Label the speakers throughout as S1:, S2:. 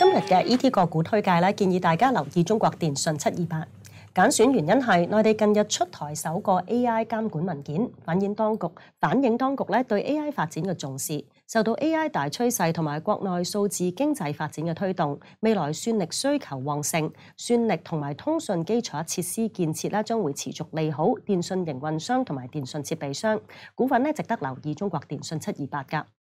S1: 今日嘅 E T 个股推介咧，建議大家留意中國電信七二八。簡選原因係內地近日出台首個 A I 監管文件，反映當局反映当局咧對 A I 發展嘅重視。受到 A I 大趨勢同埋國內數字經濟發展嘅推動，未來算力需求旺盛，算力同埋通讯基礎設施建設咧將會持續利好電信營運商同埋電信設備商股份咧，值得留意中國電信七二八噶。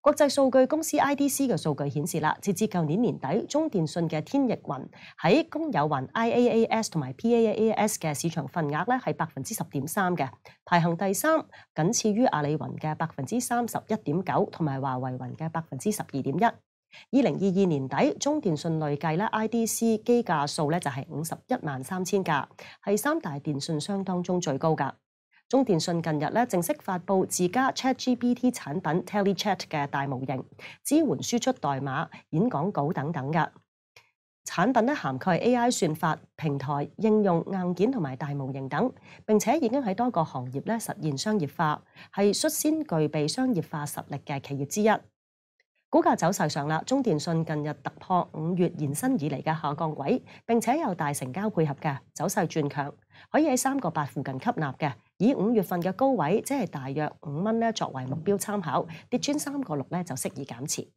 S1: 国际数据公司 IDC 嘅数据显示啦，截至旧年年底，中电信嘅天翼云喺公有云 IAAS 同埋 PAAS 嘅市场份额咧百分之十点三嘅，排行第三，仅次于阿里云嘅百分之三十一点九，同埋华为云嘅百分之十二点一。二零二二年底，中电信累计咧 IDC 机架数咧就系五十一万三千架，系三大电信商当中最高噶。中电信近日咧正式发布自家 ChatGPT 产品 Tally Chat 嘅大模型，支援输出代码、演讲稿等等嘅产品咧涵盖 AI 算法、平台、应用、硬件同埋大模型等，并且已经喺多个行业咧实现商业化，系率先具备商业化实力嘅企业之一。股价走势上啦，中电信近日突破五月延伸以嚟嘅下降位，并且有大成交配合嘅走势转强，可以喺三个八附近吸纳嘅。以五月份嘅高位，即系大约五蚊咧，作为目标参考，跌穿三个六咧，就适宜减持。